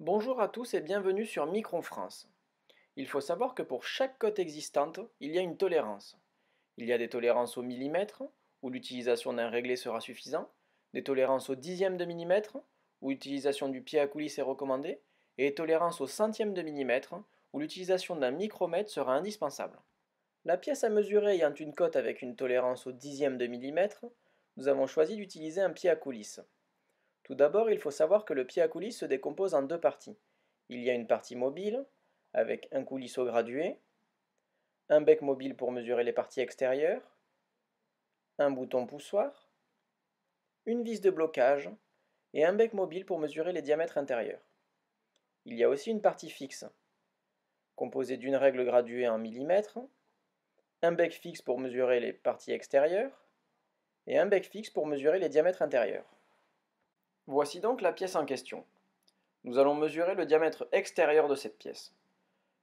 Bonjour à tous et bienvenue sur Micron France. Il faut savoir que pour chaque cote existante, il y a une tolérance. Il y a des tolérances au millimètre, où l'utilisation d'un réglé sera suffisant, des tolérances au dixième de millimètre, où l'utilisation du pied à coulisse est recommandée, et des tolérances au centième de millimètre, où l'utilisation d'un micromètre sera indispensable. La pièce à mesurer ayant une cote avec une tolérance au dixième de millimètre, nous avons choisi d'utiliser un pied à coulisse. Tout d'abord, il faut savoir que le pied à coulisse se décompose en deux parties. Il y a une partie mobile, avec un coulisseau gradué, un bec mobile pour mesurer les parties extérieures, un bouton poussoir, une vis de blocage et un bec mobile pour mesurer les diamètres intérieurs. Il y a aussi une partie fixe, composée d'une règle graduée en millimètres, un bec fixe pour mesurer les parties extérieures et un bec fixe pour mesurer les diamètres intérieurs. Voici donc la pièce en question. Nous allons mesurer le diamètre extérieur de cette pièce.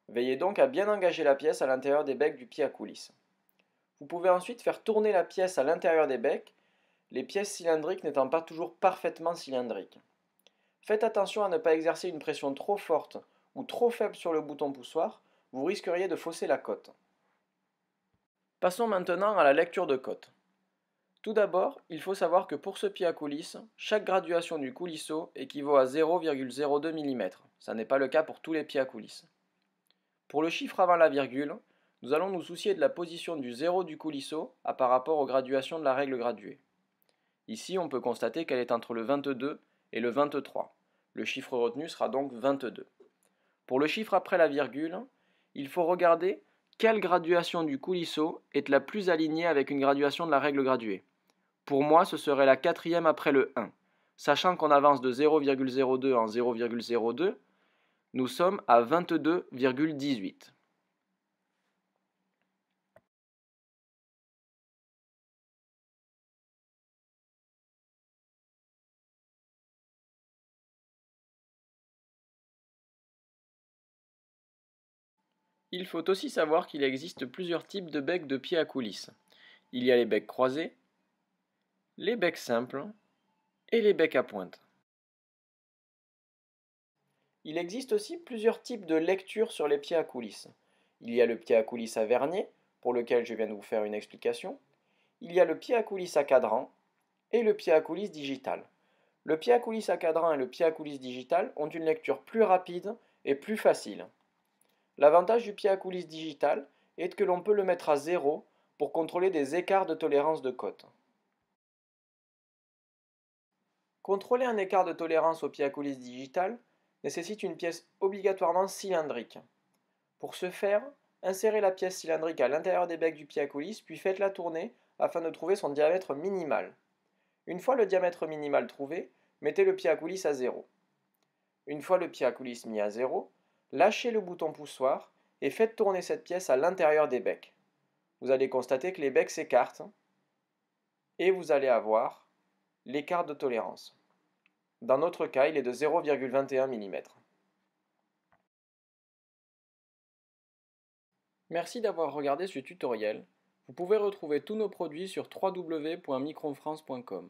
Veillez donc à bien engager la pièce à l'intérieur des becs du pied à coulisse. Vous pouvez ensuite faire tourner la pièce à l'intérieur des becs, les pièces cylindriques n'étant pas toujours parfaitement cylindriques. Faites attention à ne pas exercer une pression trop forte ou trop faible sur le bouton poussoir, vous risqueriez de fausser la cote. Passons maintenant à la lecture de cote. Tout d'abord, il faut savoir que pour ce pied à coulisse, chaque graduation du coulisseau équivaut à 0,02 mm. Ça n'est pas le cas pour tous les pieds à coulisse. Pour le chiffre avant la virgule, nous allons nous soucier de la position du zéro du coulisseau par rapport aux graduations de la règle graduée. Ici, on peut constater qu'elle est entre le 22 et le 23. Le chiffre retenu sera donc 22. Pour le chiffre après la virgule, il faut regarder quelle graduation du coulisseau est la plus alignée avec une graduation de la règle graduée. Pour moi, ce serait la quatrième après le 1. Sachant qu'on avance de 0,02 en 0,02, nous sommes à 22,18. Il faut aussi savoir qu'il existe plusieurs types de becs de pied à coulisses. Il y a les becs croisés, les becs simples et les becs à pointe. Il existe aussi plusieurs types de lectures sur les pieds à coulisses. Il y a le pied à coulisses à vernier, pour lequel je viens de vous faire une explication. Il y a le pied à coulisses à cadran et le pied à coulisses digital. Le pied à coulisses à cadran et le pied à coulisses digital ont une lecture plus rapide et plus facile. L'avantage du pied à coulisses digital est que l'on peut le mettre à zéro pour contrôler des écarts de tolérance de cote. Contrôler un écart de tolérance au pied à coulisse digital nécessite une pièce obligatoirement cylindrique. Pour ce faire, insérez la pièce cylindrique à l'intérieur des becs du pied à coulisse puis faites-la tourner afin de trouver son diamètre minimal. Une fois le diamètre minimal trouvé, mettez le pied à coulisse à zéro. Une fois le pied à coulisse mis à zéro, lâchez le bouton poussoir et faites tourner cette pièce à l'intérieur des becs. Vous allez constater que les becs s'écartent et vous allez avoir l'écart de tolérance. Dans notre cas, il est de 0,21 mm. Merci d'avoir regardé ce tutoriel. Vous pouvez retrouver tous nos produits sur www.micronfrance.com.